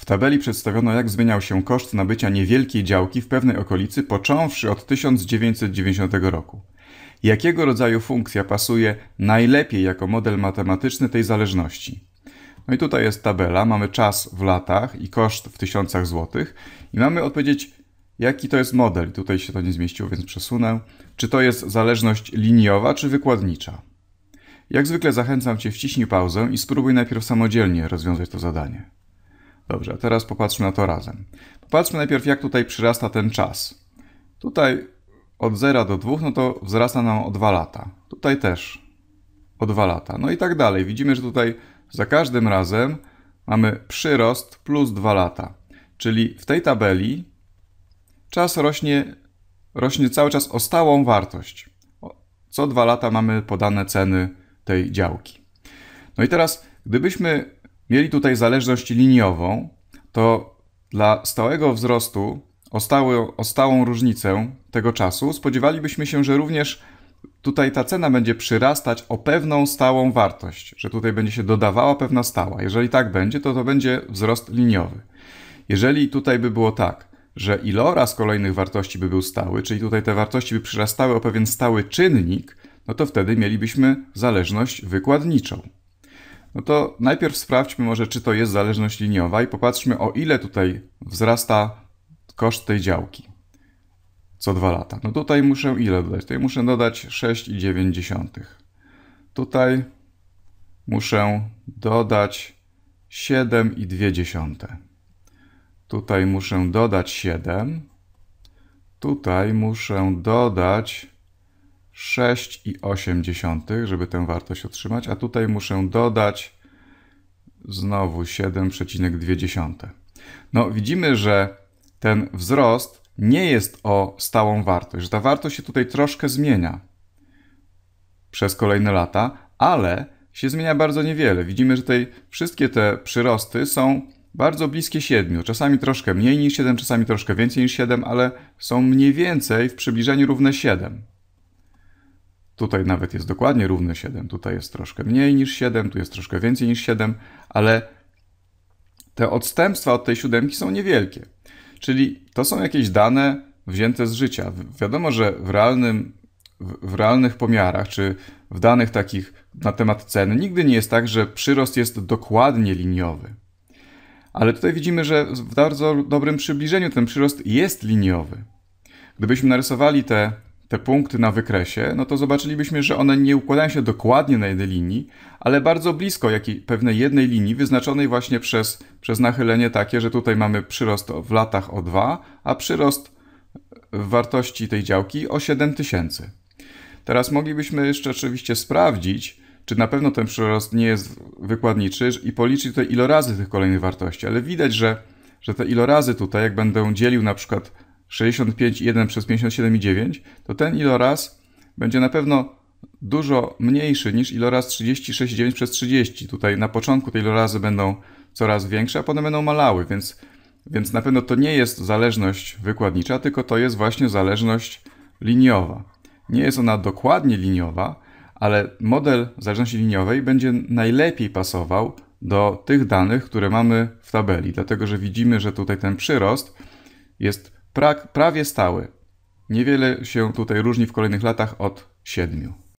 W tabeli przedstawiono jak zmieniał się koszt nabycia niewielkiej działki w pewnej okolicy począwszy od 1990 roku. Jakiego rodzaju funkcja pasuje najlepiej jako model matematyczny tej zależności? No i tutaj jest tabela, mamy czas w latach i koszt w tysiącach złotych i mamy odpowiedzieć jaki to jest model. Tutaj się to nie zmieściło, więc przesunę. Czy to jest zależność liniowa czy wykładnicza? Jak zwykle zachęcam Cię wciśnij pauzę i spróbuj najpierw samodzielnie rozwiązać to zadanie. Dobrze, teraz popatrzmy na to razem. Popatrzmy najpierw, jak tutaj przyrasta ten czas. Tutaj od 0 do 2, no to wzrasta nam o 2 lata. Tutaj też o 2 lata. No i tak dalej. Widzimy, że tutaj za każdym razem mamy przyrost plus 2 lata. Czyli w tej tabeli czas rośnie, rośnie cały czas o stałą wartość. Co 2 lata mamy podane ceny tej działki. No i teraz, gdybyśmy mieli tutaj zależność liniową, to dla stałego wzrostu o, stały, o stałą różnicę tego czasu spodziewalibyśmy się, że również tutaj ta cena będzie przyrastać o pewną stałą wartość, że tutaj będzie się dodawała pewna stała. Jeżeli tak będzie, to to będzie wzrost liniowy. Jeżeli tutaj by było tak, że iloraz kolejnych wartości by był stały, czyli tutaj te wartości by przyrastały o pewien stały czynnik, no to wtedy mielibyśmy zależność wykładniczą no to najpierw sprawdźmy może, czy to jest zależność liniowa i popatrzmy, o ile tutaj wzrasta koszt tej działki co dwa lata. No tutaj muszę ile dodać? Tutaj muszę dodać 6,9. Tutaj muszę dodać 7,2. Tutaj muszę dodać 7. Tutaj muszę dodać 6,8, żeby tę wartość otrzymać, a tutaj muszę dodać znowu 7,2. No widzimy, że ten wzrost nie jest o stałą wartość, że ta wartość się tutaj troszkę zmienia przez kolejne lata, ale się zmienia bardzo niewiele. Widzimy, że tutaj wszystkie te przyrosty są bardzo bliskie 7, czasami troszkę mniej niż 7, czasami troszkę więcej niż 7, ale są mniej więcej w przybliżeniu równe 7. Tutaj nawet jest dokładnie równy 7, tutaj jest troszkę mniej niż 7, tu jest troszkę więcej niż 7, ale te odstępstwa od tej siódemki są niewielkie. Czyli to są jakieś dane wzięte z życia. Wiadomo, że w, realnym, w realnych pomiarach, czy w danych takich na temat ceny, nigdy nie jest tak, że przyrost jest dokładnie liniowy. Ale tutaj widzimy, że w bardzo dobrym przybliżeniu ten przyrost jest liniowy. Gdybyśmy narysowali te te punkty na wykresie, no to zobaczylibyśmy, że one nie układają się dokładnie na jednej linii, ale bardzo blisko jakiej, pewnej jednej linii wyznaczonej właśnie przez, przez nachylenie takie, że tutaj mamy przyrost w latach o 2, a przyrost wartości tej działki o 7000. Teraz moglibyśmy jeszcze oczywiście sprawdzić, czy na pewno ten przyrost nie jest wykładniczy i policzyć tutaj ilorazy tych kolejnych wartości, ale widać, że, że te ilorazy tutaj, jak będę dzielił na przykład 65,1 przez 57,9, to ten iloraz będzie na pewno dużo mniejszy niż iloraz 36,9 przez 30. Tutaj na początku te ilorazy będą coraz większe, a potem będą malały, więc, więc na pewno to nie jest zależność wykładnicza, tylko to jest właśnie zależność liniowa. Nie jest ona dokładnie liniowa, ale model zależności liniowej będzie najlepiej pasował do tych danych, które mamy w tabeli, dlatego że widzimy, że tutaj ten przyrost jest prak prawie stały. Niewiele się tutaj różni w kolejnych latach od siedmiu.